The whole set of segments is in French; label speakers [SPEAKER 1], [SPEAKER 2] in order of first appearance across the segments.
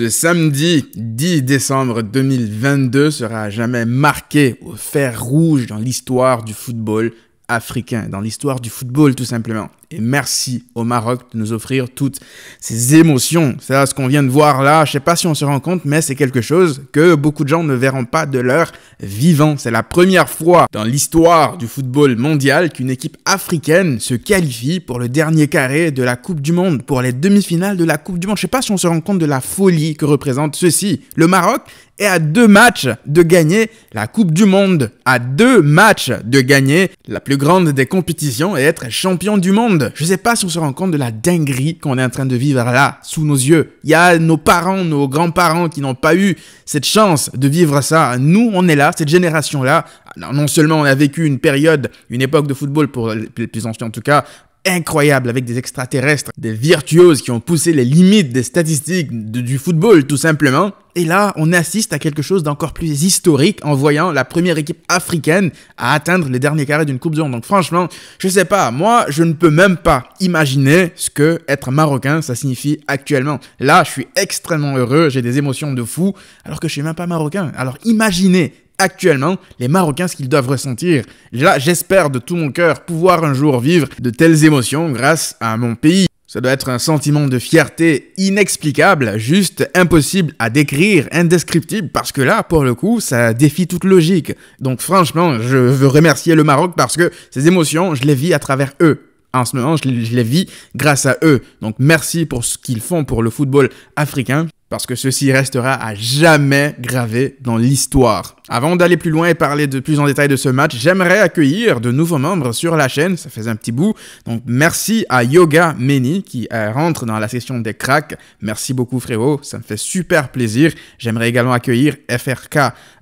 [SPEAKER 1] Ce samedi 10 décembre 2022 sera à jamais marqué au fer rouge dans l'histoire du football africain, dans l'histoire du football tout simplement. Et merci au Maroc de nous offrir toutes ces émotions. C'est ce qu'on vient de voir là. Je ne sais pas si on se rend compte, mais c'est quelque chose que beaucoup de gens ne verront pas de leur vivant. C'est la première fois dans l'histoire du football mondial qu'une équipe africaine se qualifie pour le dernier carré de la Coupe du Monde, pour les demi-finales de la Coupe du Monde. Je ne sais pas si on se rend compte de la folie que représente ceci. Le Maroc est à deux matchs de gagner la Coupe du Monde, à deux matchs de gagner la plus grande des compétitions et être champion du monde je sais pas si on se rend compte de la dinguerie qu'on est en train de vivre là, sous nos yeux. Il y a nos parents, nos grands-parents qui n'ont pas eu cette chance de vivre ça. Nous, on est là, cette génération-là. Non seulement on a vécu une période, une époque de football pour les plus anciens en tout cas, incroyable avec des extraterrestres, des virtuoses qui ont poussé les limites des statistiques du football tout simplement. Et là, on assiste à quelque chose d'encore plus historique en voyant la première équipe africaine à atteindre les derniers carrés d'une Coupe du Monde. Donc franchement, je sais pas, moi, je ne peux même pas imaginer ce que être marocain, ça signifie actuellement. Là, je suis extrêmement heureux, j'ai des émotions de fou, alors que je suis même pas marocain. Alors imaginez actuellement les Marocains ce qu'ils doivent ressentir. Là, j'espère de tout mon cœur pouvoir un jour vivre de telles émotions grâce à mon pays. Ça doit être un sentiment de fierté inexplicable, juste impossible à décrire, indescriptible, parce que là, pour le coup, ça défie toute logique. Donc franchement, je veux remercier le Maroc parce que ces émotions, je les vis à travers eux. En ce moment, je les vis grâce à eux. Donc merci pour ce qu'ils font pour le football africain parce que ceci restera à jamais gravé dans l'histoire. Avant d'aller plus loin et parler de plus en détail de ce match, j'aimerais accueillir de nouveaux membres sur la chaîne, ça fait un petit bout. Donc merci à Yoga Meni qui euh, rentre dans la session des cracks. Merci beaucoup frérot, ça me fait super plaisir. J'aimerais également accueillir FRK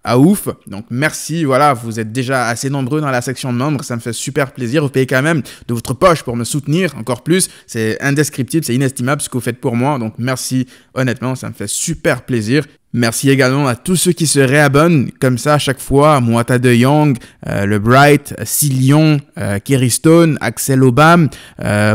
[SPEAKER 1] à ouf. Donc merci, voilà, vous êtes déjà assez nombreux dans la section membres, ça me fait super plaisir. Vous payez quand même de votre poche pour me soutenir encore plus. C'est indescriptible, c'est inestimable ce que vous faites pour moi. Donc merci, honnêtement, ça me fait super plaisir. Merci également à tous ceux qui se réabonnent, comme ça à chaque fois, Moata de Young, euh, Le Bright, Silion, euh, Kerry Stone Axel Obam, euh,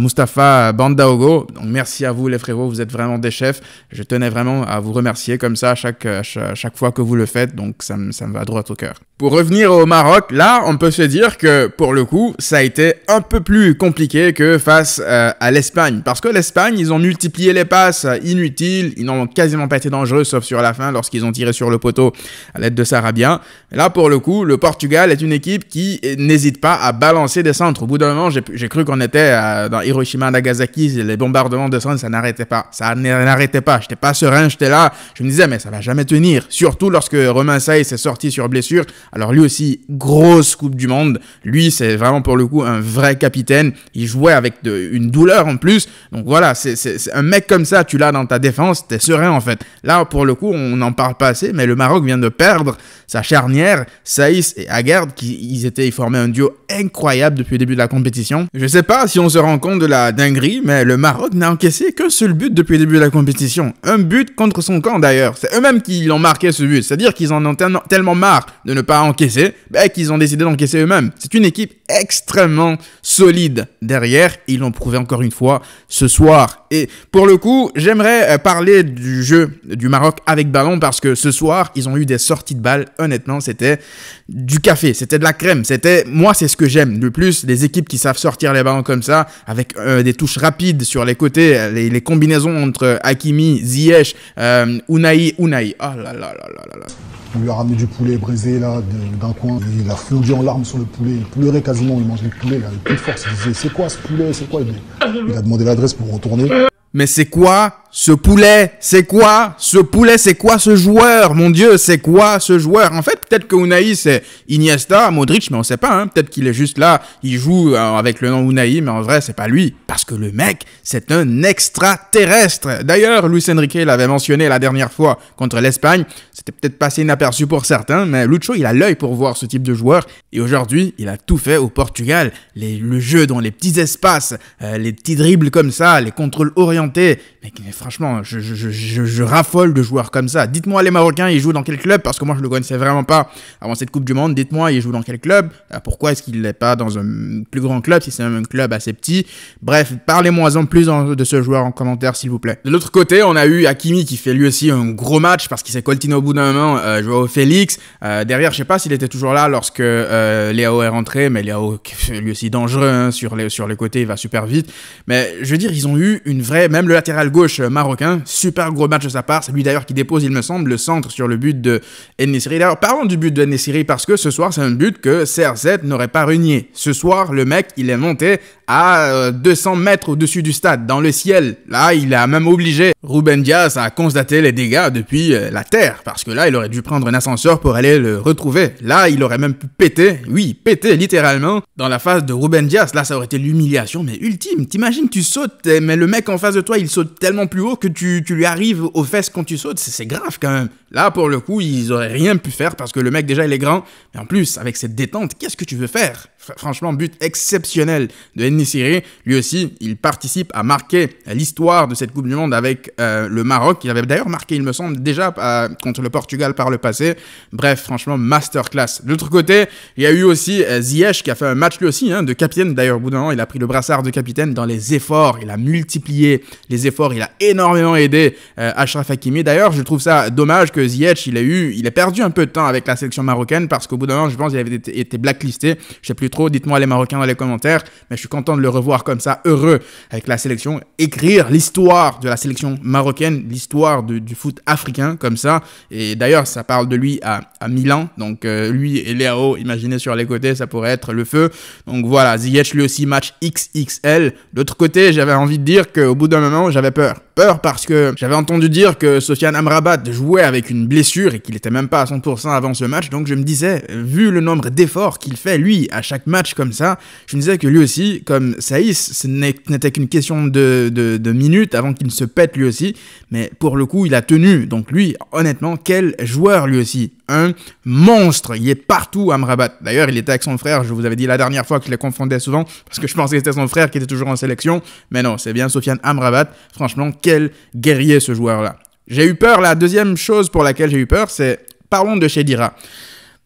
[SPEAKER 1] Mustapha Bandaogo. Donc merci à vous les frérots, vous êtes vraiment des chefs. Je tenais vraiment à vous remercier comme ça à chaque, chaque fois que vous le faites, donc ça, me, ça me va droit au cœur. Pour revenir au Maroc, là, on peut se dire que pour le coup, ça a été un peu plus compliqué que face à l'Espagne. Parce que l'Espagne, ils ont multiplié les passes inutiles, ils n'ont quasiment pas été dangereux sauf sur la fin lorsqu'ils ont tiré sur le poteau à l'aide de Sarabia. Là, pour le coup, le Portugal est une équipe qui n'hésite pas à balancer des centres. Au bout d'un moment, j'ai cru qu'on était euh, dans Hiroshima, Nagasaki, les bombardements de centres, ça n'arrêtait pas. Ça n'arrêtait pas. J'étais pas serein, j'étais là. Je me disais, mais ça va jamais tenir. Surtout lorsque Romain Saïs s'est sorti sur blessure. Alors lui aussi, grosse Coupe du Monde. Lui, c'est vraiment pour le coup un vrai capitaine. Il jouait avec une douleur en plus. Donc voilà, c'est un mec comme ça, tu l'as dans ta défense, t'es serein en fait. Là, pour le coup, on n'en parle pas assez, mais le Maroc vient de perdre sa charnière, Saïs et Agard, qui ils étaient, ils formaient un duo incroyable depuis le début de la compétition. Je sais pas si on se rend compte de la dinguerie, mais le Maroc n'a encaissé qu'un seul but depuis le début de la compétition. Un but contre son camp d'ailleurs. C'est eux-mêmes qui l'ont marqué ce but. C'est-à-dire qu'ils en ont tellement marre de ne pas encaisser, ben, qu'ils ont décidé d'encaisser eux-mêmes. C'est une équipe extrêmement solide derrière. Ils l'ont prouvé encore une fois ce soir. Et pour le coup, j'aimerais euh, parler du jeu du Maroc avec ballon parce que ce soir, ils ont eu des sorties de balles. Honnêtement, c'était du café, c'était de la crème. C'était, moi, c'est ce que j'aime le plus. Les équipes qui savent sortir les ballons comme ça, avec euh, des touches rapides sur les côtés, euh, les, les combinaisons entre Hakimi, Ziyech, Unai, Unai. Oh là là là là là là. On lui a ramené du poulet brisé là, d'un coin. Il a fondu en larmes sur le poulet. Il pleurait quasiment. Il mangeait le poulet là, avait plus de force. Il disait C'est quoi ce poulet C'est quoi il a demandé l'adresse pour retourner. Mais c'est quoi ce poulet C'est quoi ce poulet C'est quoi ce joueur Mon Dieu, c'est quoi ce joueur En fait, peut-être que Unai c'est Iniesta, Modric, mais on sait pas. Hein. Peut-être qu'il est juste là, il joue euh, avec le nom Unai, mais en vrai, c'est pas lui, parce que le mec, c'est un extraterrestre. D'ailleurs, Luis Enrique l'avait mentionné la dernière fois contre l'Espagne. C'était peut-être passé inaperçu pour certains, mais Lucho, il a l'œil pour voir ce type de joueur. Et aujourd'hui, il a tout fait au Portugal. le jeu dans les petits espaces, euh, les petits dribbles comme ça, les contrôles orientés. Mais franchement, je, je, raffole de joueurs comme ça. Dites-moi les Marocains, ils jouent dans quel club Parce que moi, je ne le connaissais vraiment pas avant cette Coupe du Monde. Dites-moi, ils jouent dans quel club euh, Pourquoi est-ce qu'il n'est pas dans un plus grand club si c'est même un club assez petit Bref, parlez-moi en plus de ce joueur en commentaire, s'il vous plaît. De l'autre côté, on a eu Hakimi qui fait lui aussi un gros match parce qu'il s'est coltiné au bout d'un moment, euh, joué au Félix. Euh, derrière, je sais pas s'il était toujours là lorsque euh, Léo est rentré, mais Léo, lui aussi dangereux hein, sur, les, sur les côtés, il va super vite. Mais je veux dire, ils ont eu une vraie, même le latéral gauche, euh, marocain. Super gros match de sa part. C'est lui d'ailleurs qui dépose, il me semble, le centre sur le but de Nesiri. D'ailleurs, parlons du but de Nesiri parce que ce soir, c'est un but que cr n'aurait pas renié. Ce soir, le mec, il est monté à 200 euh, mètres au-dessus du stade, dans le ciel. Là, il a même obligé Ruben Diaz à constater les dégâts depuis euh, la terre parce que là, il aurait dû prendre un ascenseur pour aller le retrouver. Là, il aurait même pu péter, oui, péter littéralement dans la face de Ruben Diaz. Là, ça aurait été l'humiliation, mais ultime. T'imagines, tu sautes, mais le mec en face de toi, il saute tellement plus haut, que tu, tu lui arrives aux fesses quand tu sautes, c'est grave quand même. Là, pour le coup, ils auraient rien pu faire parce que le mec, déjà, il est grand. Mais en plus, avec cette détente, qu'est-ce que tu veux faire Franchement, but exceptionnel de Nissiri. Lui aussi, il participe à marquer l'histoire de cette Coupe du Monde avec euh, le Maroc. Il avait d'ailleurs marqué, il me semble, déjà euh, contre le Portugal par le passé. Bref, franchement, masterclass. De l'autre côté, il y a eu aussi euh, Ziyech qui a fait un match lui aussi, hein, de capitaine. D'ailleurs, au bout d'un il a pris le brassard de capitaine dans les efforts. Il a multiplié les efforts. Il a énormément aidé euh, Hakimi. D'ailleurs, je trouve ça dommage que Ziyech, il a eu, il a perdu un peu de temps avec la sélection marocaine parce qu'au bout d'un moment je pense, il avait été, blacklisté. Je sais plus trop. Dites-moi les Marocains dans les commentaires, mais je suis content de le revoir comme ça, heureux avec la sélection, écrire l'histoire de la sélection marocaine, l'histoire du, foot africain comme ça. Et d'ailleurs, ça parle de lui à, Milan. Donc euh, lui et Léao, imaginez sur les côtés, ça pourrait être le feu. Donc voilà, Ziyech lui aussi match XXL. D'autre côté, j'avais envie de dire qu'au bout d'un moment, j'avais peur parce que j'avais entendu dire que Sofiane Amrabat jouait avec une blessure et qu'il n'était même pas à 100% avant ce match, donc je me disais, vu le nombre d'efforts qu'il fait lui à chaque match comme ça, je me disais que lui aussi, comme Saïs, ce n'était qu'une question de, de, de minutes avant qu'il ne se pète lui aussi, mais pour le coup il a tenu, donc lui, honnêtement, quel joueur lui aussi un monstre. Il est partout, Amrabat. D'ailleurs, il était avec son frère. Je vous avais dit la dernière fois que je les confondais souvent parce que je pensais que c'était son frère qui était toujours en sélection. Mais non, c'est bien Sofiane Amrabat. Franchement, quel guerrier ce joueur-là. J'ai eu peur. La deuxième chose pour laquelle j'ai eu peur, c'est parlons de Shedira.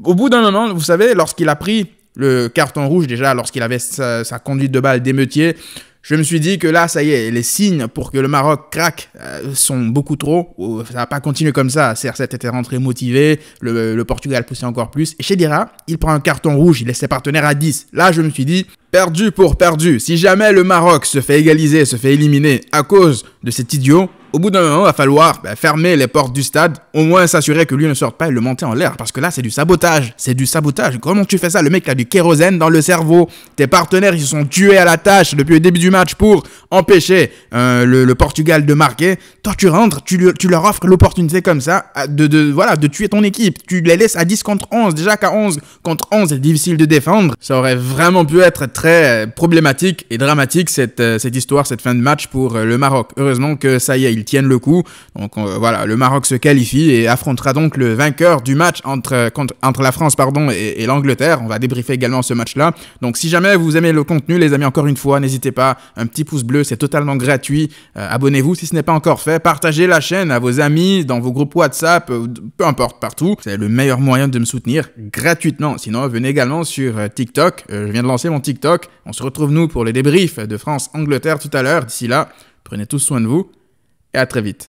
[SPEAKER 1] Au bout d'un moment, vous savez, lorsqu'il a pris le carton rouge déjà, lorsqu'il avait sa, sa conduite de balle d'émeutier, je me suis dit que là, ça y est, les signes pour que le Maroc craque euh, sont beaucoup trop. Ça va pas continuer comme ça. CR7 était rentré motivé, le, Portugal poussait encore plus. Et chez Dira, il prend un carton rouge, il laisse ses partenaires à 10. Là, je me suis dit, perdu pour perdu. Si jamais le Maroc se fait égaliser, se fait éliminer à cause de cet idiot, au bout d'un moment, il va falloir bah, fermer les portes du stade, au moins s'assurer que lui ne sorte pas et le monter en l'air. Parce que là, c'est du sabotage. C'est du sabotage. Comment tu fais ça Le mec a du kérosène dans le cerveau. Tes partenaires, ils se sont tués à la tâche depuis le début du match pour empêcher euh, le, Portugal de marquer. Toi, tu rentres, tu, leur offres l'opportunité comme ça de, voilà, de tuer ton équipe. Tu les laisses à 10 contre 11. Déjà qu'à 11 contre 11, c'est difficile de défendre. Ça aurait vraiment pu être très euh, problématique et dramatique cette, euh, cette histoire, cette fin de match pour le Maroc. Heureusement que ça y est, il tiennent le coup. Donc euh, voilà, le Maroc se qualifie et affrontera donc le vainqueur du match entre, entre la France pardon, et, l'Angleterre. On va débriefer également ce match-là. Donc si jamais vous aimez le contenu, les amis, encore une fois, n'hésitez pas, un petit pouce bleu, c'est totalement gratuit. Euh, abonnez-vous si ce n'est pas encore fait. Partagez la chaîne à vos amis, dans vos groupes WhatsApp, euh, peu importe, partout. C'est le meilleur moyen de me soutenir gratuitement. Sinon, venez également sur TikTok. je viens de lancer mon TikTok. On se retrouve nous pour les débriefs de France-Angleterre tout à l'heure. D'ici là, prenez tous soin de vous et à très vite.